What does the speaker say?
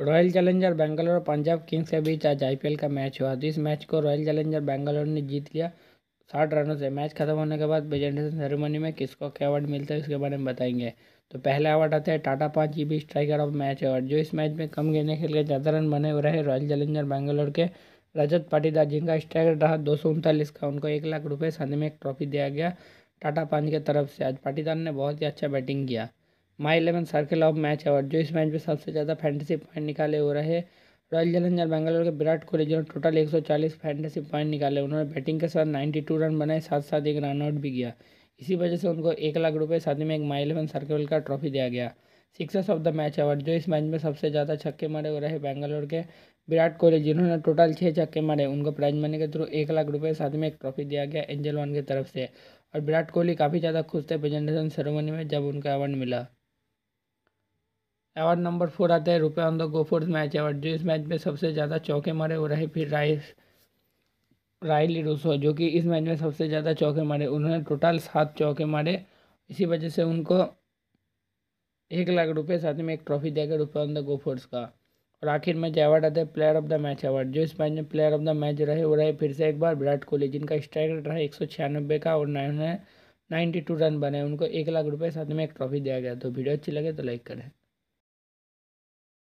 royal challenger Bangalore और Punjab Kings के बीच आज आईपीएल का मैच हुआ तो इस मैच को रॉयल चैलेंजर बेंगलोर ने जीत लिया साठ रनों से मैच खत्म होने के बाद प्रेजेंटेशन सेरेमनी में किसको क्या अवार्ड मिलता है उसके बारे में बताएंगे तो पहला अवार्ड आता है Tata punch E V striker of match award जो इस मैच में कम गेंदें खेल के ज़्यादा रन बने हुए रहे रॉयल चैलेंजर बेंगलोर के रजत पाटीदार जिनका स्ट्राइकर रहा दो सौ उनतालीस का उनको एक लाख रुपये साथ में एक ट्रॉफी दिया गया टाटा पाँच की तरफ से आज पाटीदार ने बहुत ही अच्छा बैटिंग किया my eleven circle of match award जो इस मैच में सबसे ज़्यादा फैंटेसी पॉइंट निकाले हो रहे रॉयल चैलेंजर बेंगलोर के विराट कोहली जिन्होंने टोटल एक फैंटेसी पॉइंट निकाले उन्होंने बैटिंग के साथ नाइन्टी रन बनाए साथ साथ एक रन आउट भी किया इसी वजह से उनको एक लाख रुपये साथ में एक माई इलेवन सर्किल का ट्रॉफी दिया गया sixers of the match award जो इस मैच में सबसे ज़्यादा छक्के मारे हो रहे बेंगलोर के विराट कोहली जिन्होंने टोटल छः छक्के मारे उनको प्राइज मनी के थ्रू एक लाख रुपये साथ में एक ट्रॉफी दिया गया एंजल वन की तरफ से और विराट कोहली काफ़ी ज़्यादा खुश थे प्रेजेंटेशन सेरेमनी में जब उनका अवार्ड मिला अवार्ड नंबर फोर आता है रुपया on the go fours match award जो इस मैच में सबसे ज़्यादा चौके मारे वो रहे फिर राइस राइली रूसो जो कि इस मैच में सबसे ज़्यादा चौके मारे उन्होंने टोटल सात चौके मारे इसी वजह से उनको एक लाख रुपये साथ में एक ट्रॉफी देकर रुपया ऑन द गोफोर्स का और आखिर में अवार्ड आता है player of the match award जो इस मैच में प्लेयर ऑफ द मैच रहे वो रहे फिर से एक बार विराट कोहली जिनका स्ट्राइक रेट रहा एक का और उन्होंने नाइन्टी टू रन बनाए उनको एक लाख रुपये साथ में एक ट्रॉफी दिया गया तो वीडियो अच्छी लगे तो लाइक करें